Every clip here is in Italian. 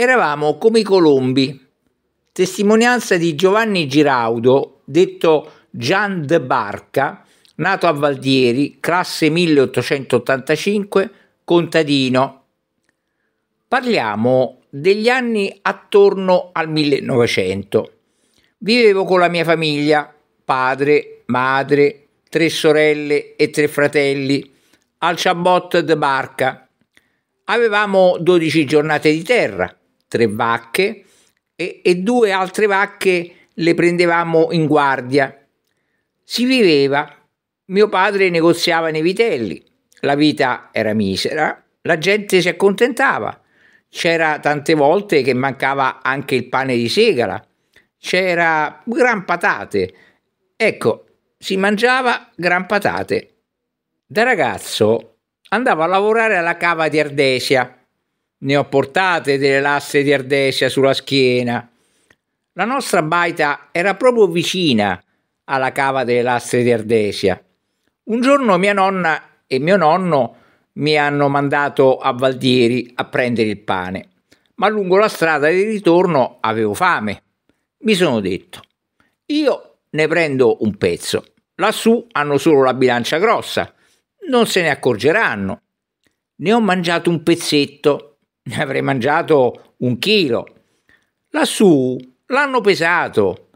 Eravamo come i colombi. Testimonianza di Giovanni Giraudo, detto Gian de Barca, nato a Valdieri, classe 1885, contadino. Parliamo degli anni attorno al 1900. Vivevo con la mia famiglia, padre, madre, tre sorelle e tre fratelli, al Chabot de Barca. Avevamo 12 giornate di terra, tre vacche e, e due altre vacche le prendevamo in guardia. Si viveva. Mio padre negoziava nei vitelli. La vita era misera, la gente si accontentava. C'era tante volte che mancava anche il pane di segala. C'era gran patate. Ecco, si mangiava gran patate. Da ragazzo andavo a lavorare alla cava di Ardesia ne ho portate delle lasse di ardesia sulla schiena. La nostra baita era proprio vicina alla cava delle lasse di Ardesia. Un giorno mia nonna e mio nonno mi hanno mandato a Valdieri a prendere il pane, ma lungo la strada di ritorno avevo fame. Mi sono detto, io ne prendo un pezzo. Lassù hanno solo la bilancia grossa, non se ne accorgeranno. Ne ho mangiato un pezzetto ne avrei mangiato un chilo. Lassù l'hanno pesato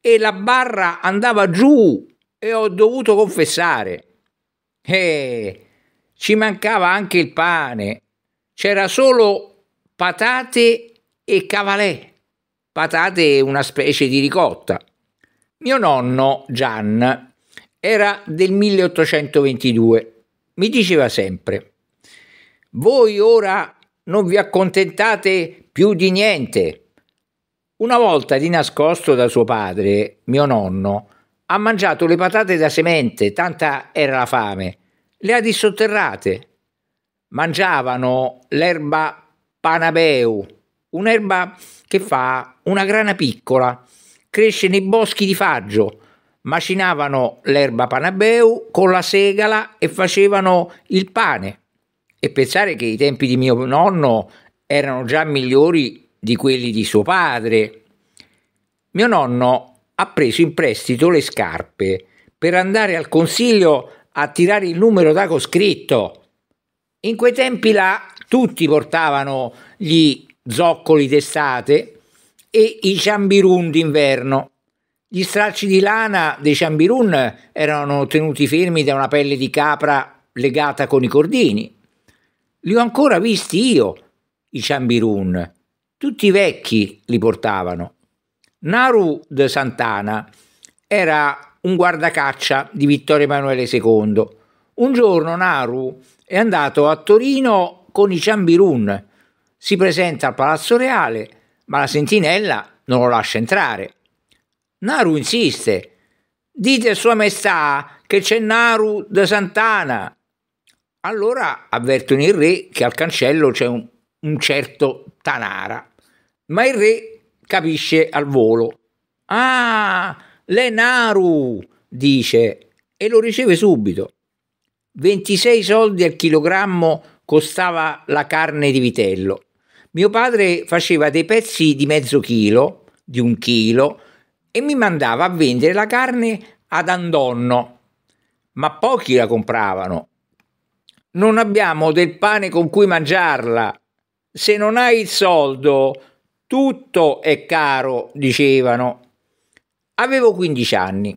e la barra andava giù e ho dovuto confessare. Eh, ci mancava anche il pane, c'era solo patate e cavalè, patate una specie di ricotta. Mio nonno Gian era del 1822, mi diceva sempre, voi ora non vi accontentate più di niente. Una volta di nascosto da suo padre, mio nonno, ha mangiato le patate da semente, tanta era la fame, le ha dissotterrate. Mangiavano l'erba panabeu, un'erba che fa una grana piccola, cresce nei boschi di faggio. Macinavano l'erba panabeu con la segala e facevano il pane. E pensare che i tempi di mio nonno erano già migliori di quelli di suo padre. Mio nonno ha preso in prestito le scarpe per andare al consiglio a tirare il numero d'ago scritto. In quei tempi là tutti portavano gli zoccoli d'estate e i ciambirun d'inverno. Gli stracci di lana dei ciambirun erano tenuti fermi da una pelle di capra legata con i cordini. Li ho ancora visti io, i ciambirun. Tutti i vecchi li portavano. Naru de Santana era un guardacaccia di Vittorio Emanuele II. Un giorno Naru è andato a Torino con i ciambirun. Si presenta al Palazzo Reale, ma la sentinella non lo lascia entrare. Naru insiste. Dite a Sua Maestà che c'è Naru de Santana. Allora avvertono il re che al cancello c'è un, un certo Tanara, ma il re capisce al volo. Ah, Lenaru, dice, e lo riceve subito. 26 soldi al chilogrammo costava la carne di vitello. Mio padre faceva dei pezzi di mezzo chilo, di un chilo, e mi mandava a vendere la carne ad Andonno, ma pochi la compravano non abbiamo del pane con cui mangiarla. Se non hai il soldo, tutto è caro, dicevano. Avevo 15 anni.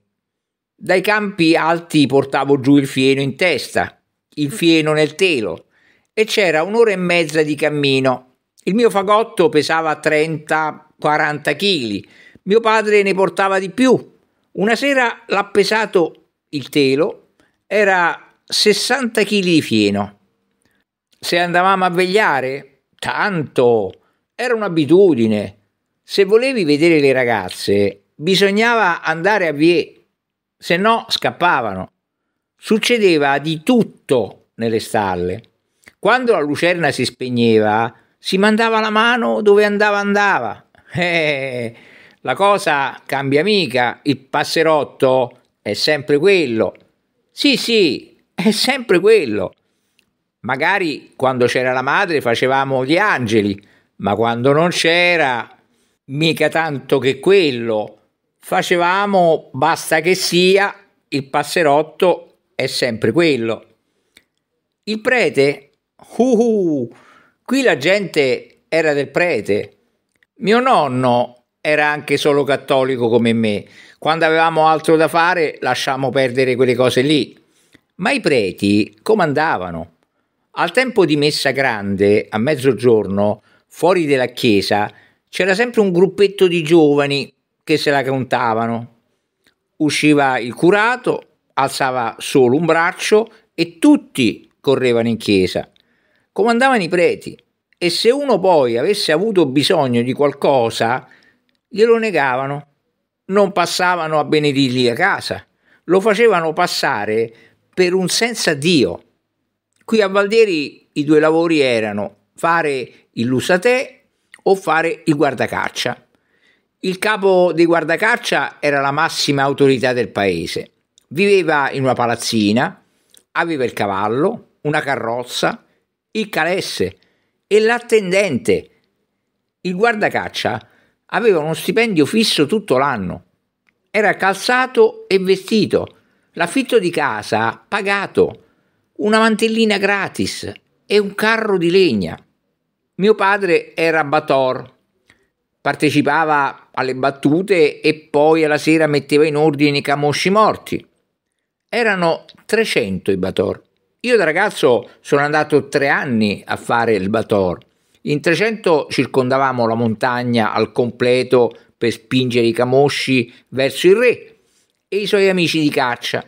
Dai campi alti portavo giù il fieno in testa, il fieno nel telo, e c'era un'ora e mezza di cammino. Il mio fagotto pesava 30-40 kg, mio padre ne portava di più. Una sera l'ha pesato il telo, era 60 kg di fieno. Se andavamo a vegliare, tanto, era un'abitudine. Se volevi vedere le ragazze, bisognava andare a vie, se no scappavano. Succedeva di tutto nelle stalle. Quando la lucerna si spegneva, si mandava la mano dove andava andava. Eh, la cosa cambia mica, il passerotto è sempre quello. Sì, sì, è sempre quello. Magari quando c'era la madre facevamo gli angeli, ma quando non c'era, mica tanto che quello. Facevamo basta che sia, il passerotto è sempre quello. Il prete? Uh, qui la gente era del prete. Mio nonno era anche solo cattolico come me. Quando avevamo altro da fare, lasciamo perdere quelle cose lì. Ma i preti comandavano. Al tempo di messa grande, a mezzogiorno, fuori della chiesa, c'era sempre un gruppetto di giovani che se la contavano. Usciva il curato, alzava solo un braccio e tutti correvano in chiesa. Comandavano i preti e se uno poi avesse avuto bisogno di qualcosa, glielo negavano. Non passavano a benedirgli a casa, lo facevano passare per un senza Dio. Qui a Valderi i due lavori erano fare il lusatè o fare il guardacaccia. Il capo dei guardacaccia era la massima autorità del paese. Viveva in una palazzina, aveva il cavallo, una carrozza, il calesse e l'attendente. Il guardacaccia aveva uno stipendio fisso tutto l'anno. Era calzato e vestito l'affitto di casa pagato, una mantellina gratis e un carro di legna. Mio padre era Bator, partecipava alle battute e poi alla sera metteva in ordine i camosci morti. Erano 300 i Bator. Io da ragazzo sono andato tre anni a fare il Bator. In 300 circondavamo la montagna al completo per spingere i camosci verso il re e i suoi amici di caccia.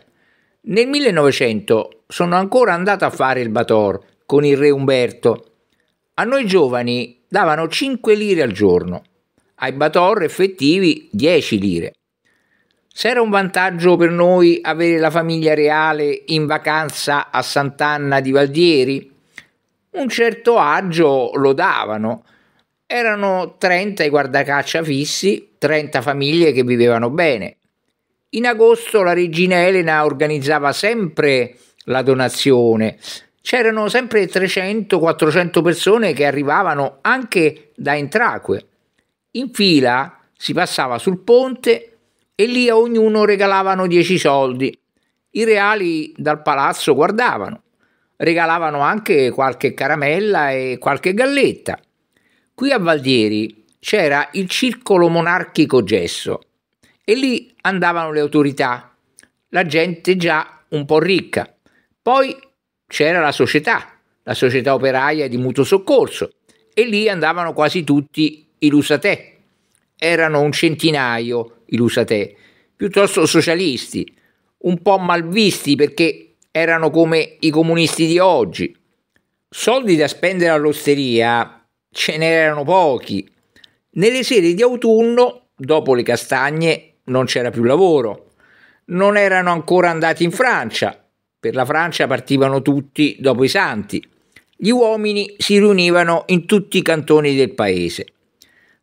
Nel 1900 sono ancora andato a fare il Bator con il re Umberto. A noi giovani davano 5 lire al giorno, ai Bator effettivi 10 lire. Se era un vantaggio per noi avere la famiglia reale in vacanza a Sant'Anna di Valdieri, un certo agio lo davano. Erano 30 i guardacaccia fissi, 30 famiglie che vivevano bene. In agosto la regina Elena organizzava sempre la donazione. C'erano sempre 300-400 persone che arrivavano anche da Entracque. In fila si passava sul ponte e lì a ognuno regalavano 10 soldi. I reali dal palazzo guardavano. Regalavano anche qualche caramella e qualche galletta. Qui a Valdieri c'era il circolo monarchico gesso e lì andavano le autorità, la gente già un po' ricca. Poi c'era la società, la società operaia di mutuo soccorso, e lì andavano quasi tutti i Lusatè. Erano un centinaio i Lusatè, piuttosto socialisti, un po' malvisti perché erano come i comunisti di oggi. Soldi da spendere all'osteria ce n'erano pochi. Nelle sere di autunno, dopo le castagne, non c'era più lavoro, non erano ancora andati in Francia, per la Francia partivano tutti dopo i santi, gli uomini si riunivano in tutti i cantoni del paese,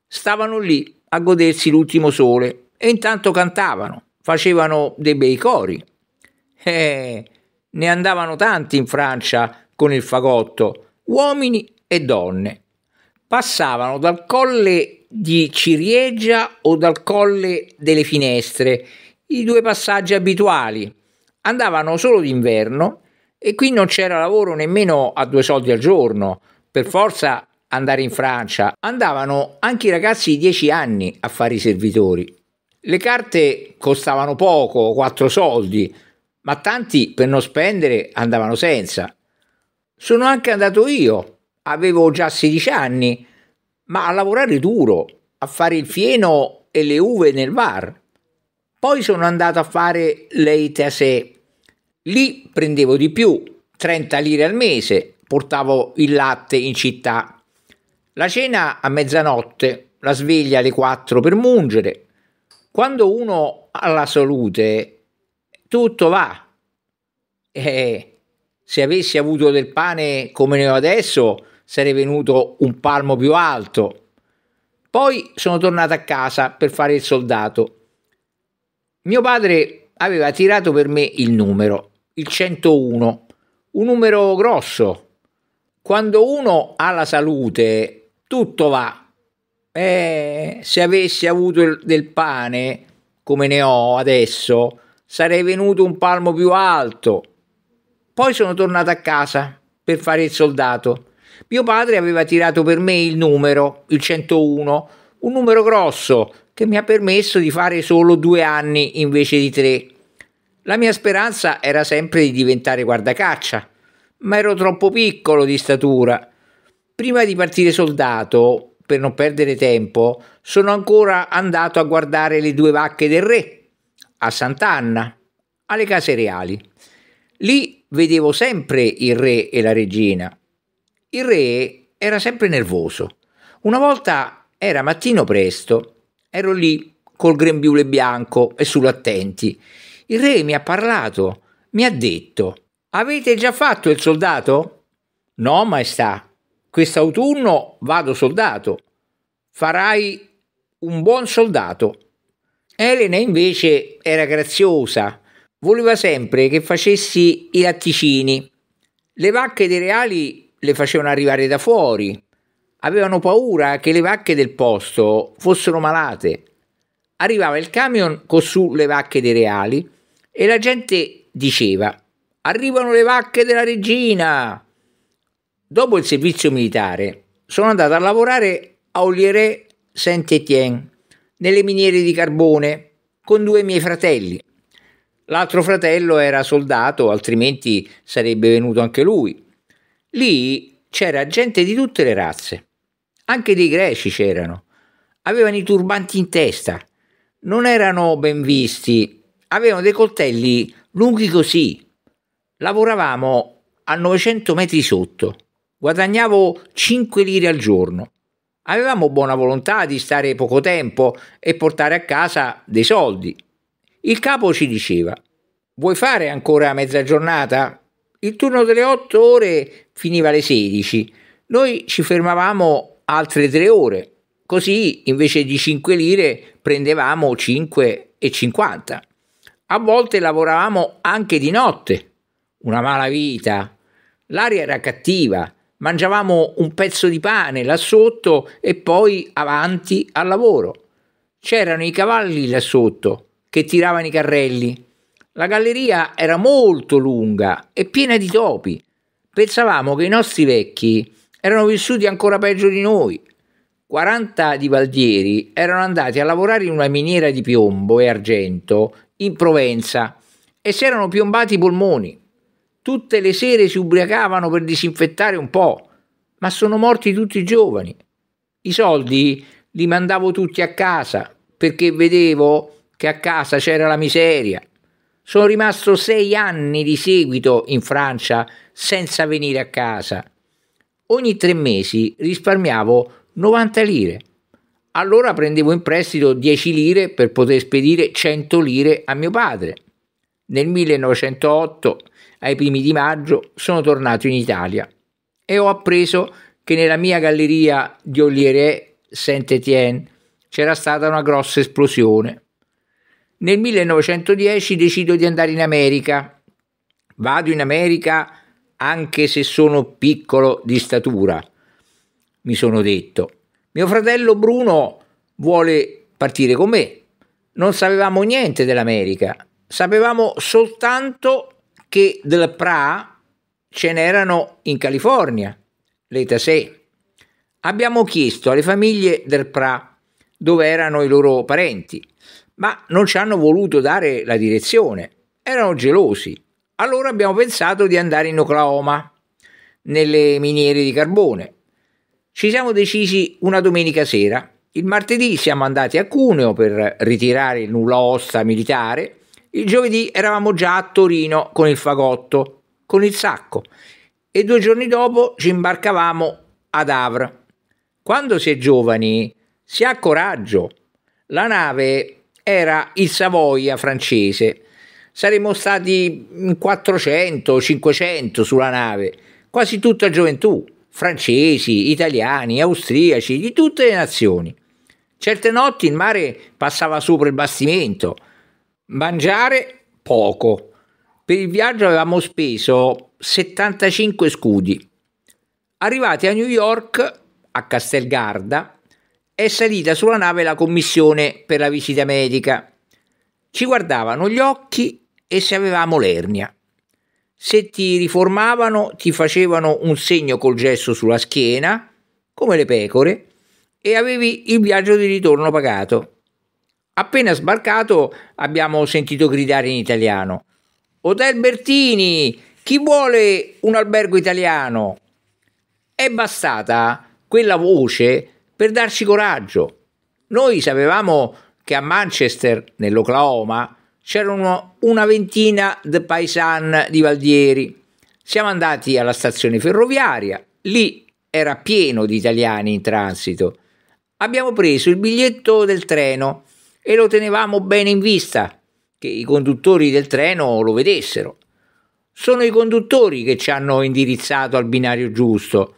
stavano lì a godersi l'ultimo sole e intanto cantavano, facevano dei bei cori. Eh, ne andavano tanti in Francia con il fagotto, uomini e donne. Passavano dal colle di Ciriegia o dal Colle delle Finestre, i due passaggi abituali. Andavano solo d'inverno e qui non c'era lavoro nemmeno a due soldi al giorno, per forza andare in Francia. Andavano anche i ragazzi di 10 anni a fare i servitori. Le carte costavano poco, quattro soldi, ma tanti per non spendere andavano senza. Sono anche andato io, avevo già 16 anni ma a lavorare duro, a fare il fieno e le uve nel bar. Poi sono andato a fare l'EITSE. Lì prendevo di più, 30 lire al mese, portavo il latte in città. La cena a mezzanotte, la sveglia alle 4 per mungere. Quando uno ha la salute, tutto va. E eh, se avessi avuto del pane come ne ho adesso, sarei venuto un palmo più alto. Poi sono tornato a casa per fare il soldato. Mio padre aveva tirato per me il numero, il 101, un numero grosso. Quando uno ha la salute, tutto va. Eh, se avessi avuto del pane, come ne ho adesso, sarei venuto un palmo più alto. Poi sono tornato a casa per fare il soldato. Mio padre aveva tirato per me il numero, il 101, un numero grosso che mi ha permesso di fare solo due anni invece di tre. La mia speranza era sempre di diventare guardacaccia, ma ero troppo piccolo di statura. Prima di partire soldato, per non perdere tempo, sono ancora andato a guardare le due vacche del re, a Sant'Anna, alle case reali. Lì vedevo sempre il re e la regina. Il re era sempre nervoso. Una volta era mattino presto, ero lì col grembiule bianco e sull'attenti. Il re mi ha parlato, mi ha detto: Avete già fatto il soldato? No, maestà. Quest'autunno vado soldato. Farai un buon soldato. Elena invece era graziosa. Voleva sempre che facessi i latticini. Le vacche dei reali le facevano arrivare da fuori. Avevano paura che le vacche del posto fossero malate. Arrivava il camion con su le vacche dei reali e la gente diceva: Arrivano le vacche della regina! Dopo il servizio militare sono andato a lavorare a Olieré Saint-Étienne, nelle miniere di carbone, con due miei fratelli. L'altro fratello era soldato, altrimenti sarebbe venuto anche lui. Lì c'era gente di tutte le razze, anche dei greci c'erano, avevano i turbanti in testa, non erano ben visti, avevano dei coltelli lunghi così. Lavoravamo a 900 metri sotto, guadagnavo 5 lire al giorno. Avevamo buona volontà di stare poco tempo e portare a casa dei soldi. Il capo ci diceva, vuoi fare ancora mezza giornata? Il turno delle 8 ore finiva alle 16. Noi ci fermavamo altre 3 ore, così invece di 5 lire prendevamo e 5,50. A volte lavoravamo anche di notte, una mala vita. L'aria era cattiva, mangiavamo un pezzo di pane là sotto e poi avanti al lavoro. C'erano i cavalli là sotto che tiravano i carrelli la galleria era molto lunga e piena di topi. Pensavamo che i nostri vecchi erano vissuti ancora peggio di noi. 40 di Valdieri erano andati a lavorare in una miniera di piombo e argento in Provenza e si erano piombati i polmoni. Tutte le sere si ubriacavano per disinfettare un po', ma sono morti tutti i giovani. I soldi li mandavo tutti a casa perché vedevo che a casa c'era la miseria sono rimasto sei anni di seguito in Francia senza venire a casa. Ogni tre mesi risparmiavo 90 lire. Allora prendevo in prestito 10 lire per poter spedire 100 lire a mio padre. Nel 1908, ai primi di maggio, sono tornato in Italia e ho appreso che nella mia galleria di Ollieret Saint-Étienne c'era stata una grossa esplosione. Nel 1910 decido di andare in America. Vado in America anche se sono piccolo di statura, mi sono detto. Mio fratello Bruno vuole partire con me. Non sapevamo niente dell'America, sapevamo soltanto che del PRA ce n'erano in California, l'ETA 6. Abbiamo chiesto alle famiglie del PRA dove erano i loro parenti ma non ci hanno voluto dare la direzione, erano gelosi. Allora abbiamo pensato di andare in Oklahoma, nelle miniere di carbone. Ci siamo decisi una domenica sera. Il martedì siamo andati a Cuneo per ritirare il nulla osta militare. Il giovedì eravamo già a Torino con il fagotto, con il sacco. E due giorni dopo ci imbarcavamo ad Havre. Quando si è giovani si ha coraggio. La nave era il Savoia francese. Saremmo stati 400, 500 sulla nave, quasi tutta gioventù, francesi, italiani, austriaci, di tutte le nazioni. Certe notti il mare passava sopra il bastimento. Mangiare poco. Per il viaggio avevamo speso 75 scudi. Arrivati a New York, a Castelgarda, è salita sulla nave la commissione per la visita medica. Ci guardavano gli occhi e se avevamo l'ernia. Se ti riformavano ti facevano un segno col gesso sulla schiena, come le pecore, e avevi il viaggio di ritorno pagato. Appena sbarcato abbiamo sentito gridare in italiano Hotel Bertini, chi vuole un albergo italiano? È bastata quella voce per darci coraggio. Noi sapevamo che a Manchester, nell'Oklahoma, c'erano una ventina di paesan di Valdieri. Siamo andati alla stazione ferroviaria, lì era pieno di italiani in transito. Abbiamo preso il biglietto del treno e lo tenevamo bene in vista, che i conduttori del treno lo vedessero. Sono i conduttori che ci hanno indirizzato al binario giusto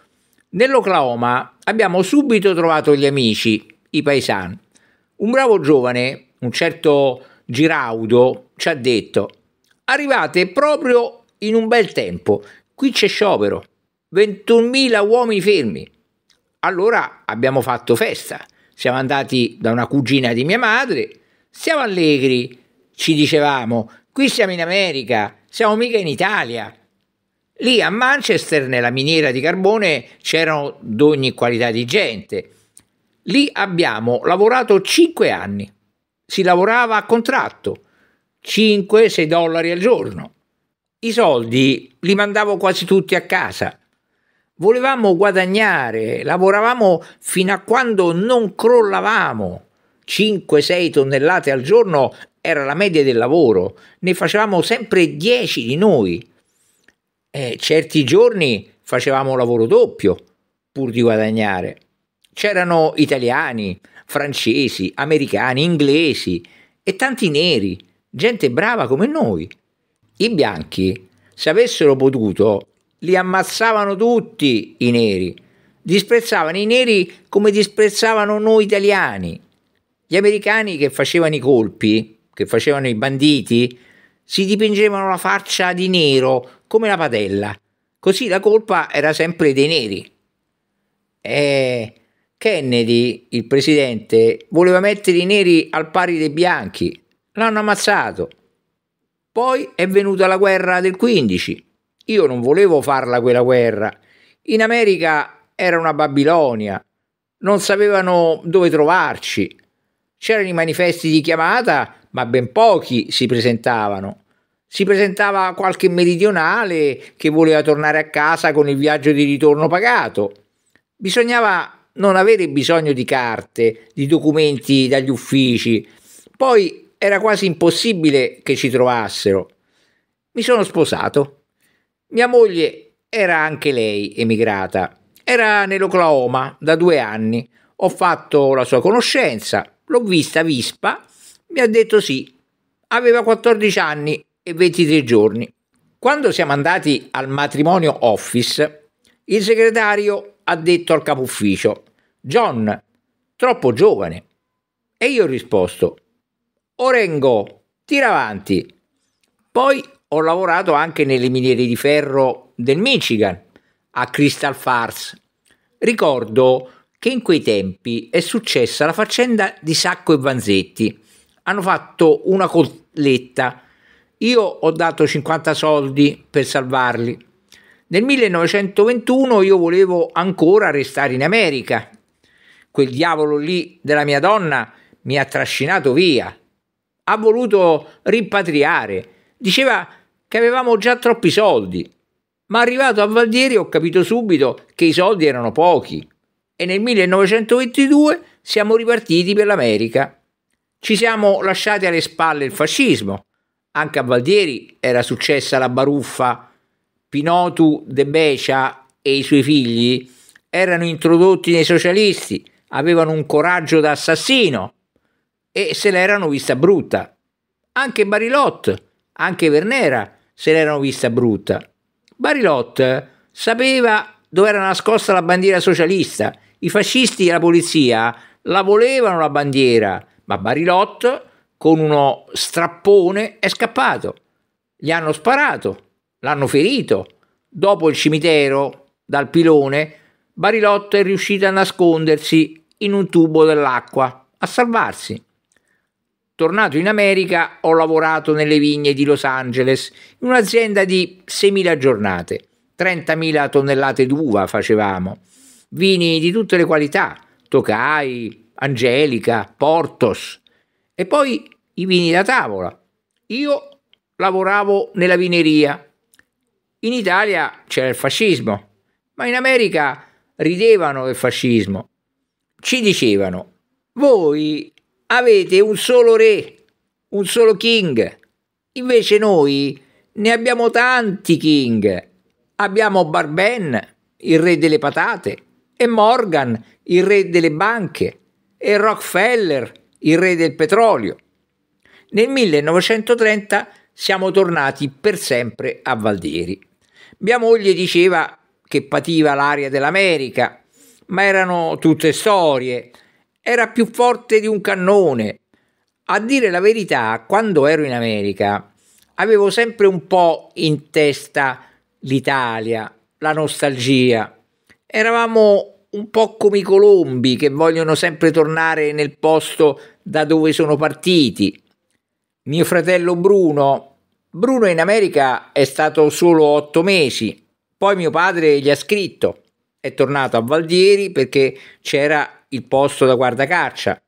Nell'Oklahoma abbiamo subito trovato gli amici, i paesani. Un bravo giovane, un certo Giraudo, ci ha detto: Arrivate proprio in un bel tempo, qui c'è sciopero, 21.000 uomini fermi. Allora abbiamo fatto festa. Siamo andati da una cugina di mia madre, siamo allegri, ci dicevamo, qui siamo in America, siamo mica in Italia. Lì a Manchester, nella miniera di carbone, c'erano d'ogni qualità di gente. Lì abbiamo lavorato 5 anni. Si lavorava a contratto, 5-6 dollari al giorno. I soldi li mandavo quasi tutti a casa. Volevamo guadagnare, lavoravamo fino a quando non crollavamo. 5-6 tonnellate al giorno era la media del lavoro, ne facevamo sempre 10 di noi eh, certi giorni facevamo lavoro doppio pur di guadagnare. C'erano italiani, francesi, americani, inglesi e tanti neri, gente brava come noi. I bianchi, se avessero potuto, li ammazzavano tutti i neri. Disprezzavano i neri come disprezzavano noi italiani. Gli americani che facevano i colpi, che facevano i banditi, si dipingevano la faccia di nero come la padella, così la colpa era sempre dei neri. E Kennedy, il presidente, voleva mettere i neri al pari dei bianchi, l'hanno ammazzato. Poi è venuta la guerra del 15. Io non volevo farla quella guerra. In America era una Babilonia. Non sapevano dove trovarci. C'erano i manifesti di chiamata, ma ben pochi si presentavano. Si presentava qualche meridionale che voleva tornare a casa con il viaggio di ritorno pagato. Bisognava non avere bisogno di carte, di documenti dagli uffici. Poi era quasi impossibile che ci trovassero. Mi sono sposato. Mia moglie era anche lei emigrata. Era nell'Oklahoma da due anni. Ho fatto la sua conoscenza, l'ho vista vispa, mi ha detto sì. Aveva 14 anni e 23 giorni. Quando siamo andati al matrimonio office, il segretario ha detto al capo ufficio, John, troppo giovane. E io ho risposto, Orengo, tira avanti. Poi ho lavorato anche nelle miniere di ferro del Michigan, a Crystal Fars. Ricordo che in quei tempi è successa la faccenda di Sacco e Vanzetti. Hanno fatto una colletta io ho dato 50 soldi per salvarli. Nel 1921 io volevo ancora restare in America. Quel diavolo lì della mia donna mi ha trascinato via. Ha voluto rimpatriare. Diceva che avevamo già troppi soldi. Ma arrivato a Valdieri ho capito subito che i soldi erano pochi. E nel 1922 siamo ripartiti per l'America. Ci siamo lasciati alle spalle il fascismo anche a Valdieri era successa la baruffa, Pinotu de Becia e i suoi figli erano introdotti nei socialisti, avevano un coraggio da assassino e se l'erano vista brutta. Anche Barilot, anche Vernera se l'erano vista brutta. Barilot sapeva dove era nascosta la bandiera socialista, i fascisti e la polizia la volevano la bandiera, ma Barilot con uno strappone è scappato. Gli hanno sparato, l'hanno ferito. Dopo il cimitero, dal pilone, Barilotto è riuscito a nascondersi in un tubo dell'acqua, a salvarsi. Tornato in America ho lavorato nelle vigne di Los Angeles, in un'azienda di 6.000 giornate. 30.000 tonnellate d'uva facevamo. Vini di tutte le qualità, Tokai, Angelica, Portos. E poi i vini da tavola. Io lavoravo nella vineria. In Italia c'era il fascismo, ma in America ridevano del fascismo. Ci dicevano, voi avete un solo re, un solo king, invece noi ne abbiamo tanti king. Abbiamo Barben, il re delle patate, e Morgan, il re delle banche, e Rockefeller, il re del petrolio. Nel 1930 siamo tornati per sempre a Valdieri. Mia moglie diceva che pativa l'aria dell'America, ma erano tutte storie. Era più forte di un cannone. A dire la verità, quando ero in America avevo sempre un po' in testa l'Italia, la nostalgia. Eravamo un po' come i colombi che vogliono sempre tornare nel posto da dove sono partiti mio fratello Bruno. Bruno in America è stato solo otto mesi, poi mio padre gli ha scritto, è tornato a Valdieri perché c'era il posto da guardacaccia.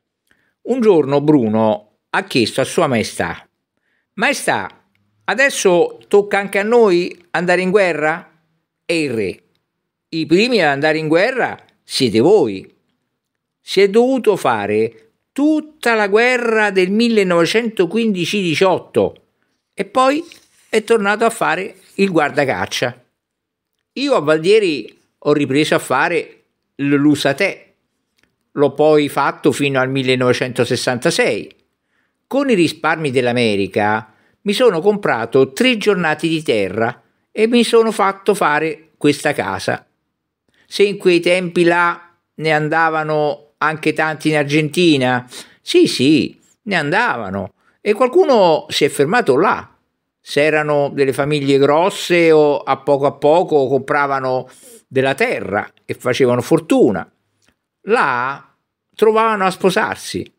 Un giorno Bruno ha chiesto a Sua Maestà, Maestà, adesso tocca anche a noi andare in guerra? E il re, i primi ad andare in guerra siete voi. Si è dovuto fare tutta la guerra del 1915-18 e poi è tornato a fare il guardacaccia. Io a Valdieri ho ripreso a fare l'Usate, l'ho poi fatto fino al 1966. Con i risparmi dell'America mi sono comprato tre giornate di terra e mi sono fatto fare questa casa. Se in quei tempi là ne andavano anche tanti in Argentina? Sì, sì, ne andavano e qualcuno si è fermato là. Se erano delle famiglie grosse o a poco a poco compravano della terra e facevano fortuna, là trovavano a sposarsi.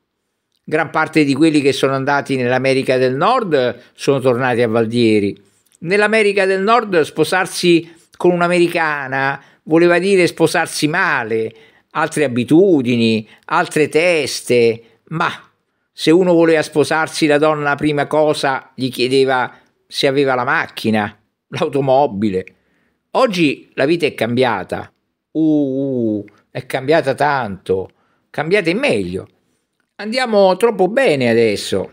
Gran parte di quelli che sono andati nell'America del Nord sono tornati a Valdieri. Nell'America del Nord sposarsi con un'americana voleva dire sposarsi male, altre abitudini, altre teste, ma se uno voleva sposarsi la donna la prima cosa gli chiedeva se aveva la macchina, l'automobile. Oggi la vita è cambiata, uh, uh, è cambiata tanto, Cambiate in meglio. Andiamo troppo bene adesso.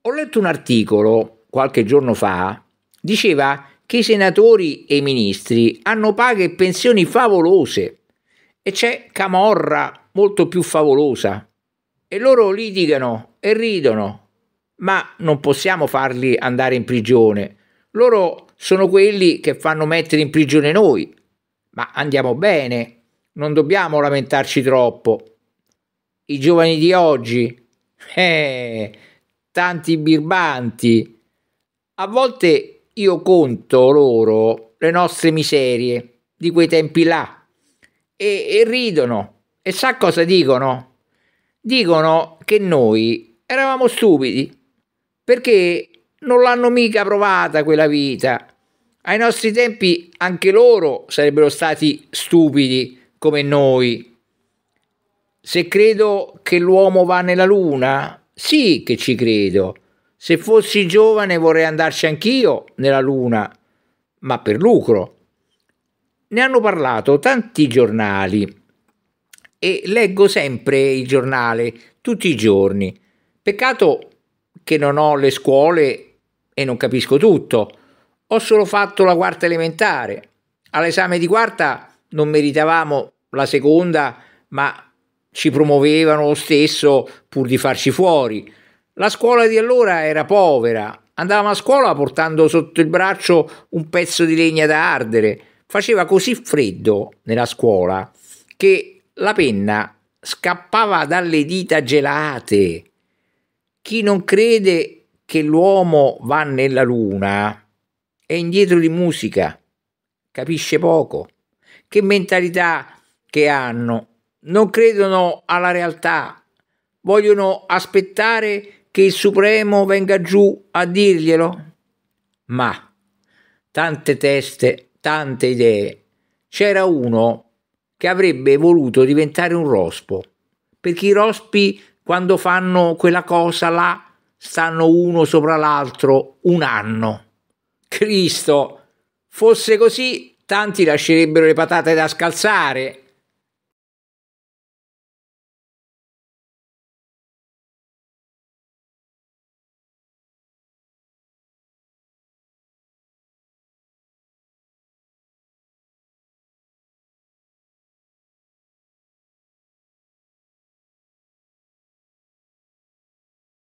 Ho letto un articolo qualche giorno fa, diceva che i senatori e i ministri hanno paghe e pensioni favolose e c'è camorra molto più favolosa. E loro litigano e ridono, ma non possiamo farli andare in prigione. Loro sono quelli che fanno mettere in prigione noi, ma andiamo bene, non dobbiamo lamentarci troppo. I giovani di oggi, eh, tanti birbanti. A volte io conto loro le nostre miserie di quei tempi là e, e ridono. E sa cosa dicono? Dicono che noi eravamo stupidi perché non l'hanno mica provata quella vita. Ai nostri tempi anche loro sarebbero stati stupidi come noi. Se credo che l'uomo va nella luna, sì che ci credo. Se fossi giovane vorrei andarci anch'io nella luna, ma per lucro ne hanno parlato tanti giornali e leggo sempre il giornale tutti i giorni. Peccato che non ho le scuole e non capisco tutto. Ho solo fatto la quarta elementare. All'esame di quarta non meritavamo la seconda, ma ci promuovevano lo stesso pur di farci fuori. La scuola di allora era povera. Andavamo a scuola portando sotto il braccio un pezzo di legna da ardere Faceva così freddo nella scuola che la penna scappava dalle dita gelate. Chi non crede che l'uomo va nella luna è indietro di musica, capisce poco. Che mentalità che hanno, non credono alla realtà, vogliono aspettare che il Supremo venga giù a dirglielo. Ma tante teste tante idee, c'era uno che avrebbe voluto diventare un rospo, perché i rospi quando fanno quella cosa là stanno uno sopra l'altro un anno. Cristo, fosse così tanti lascerebbero le patate da scalzare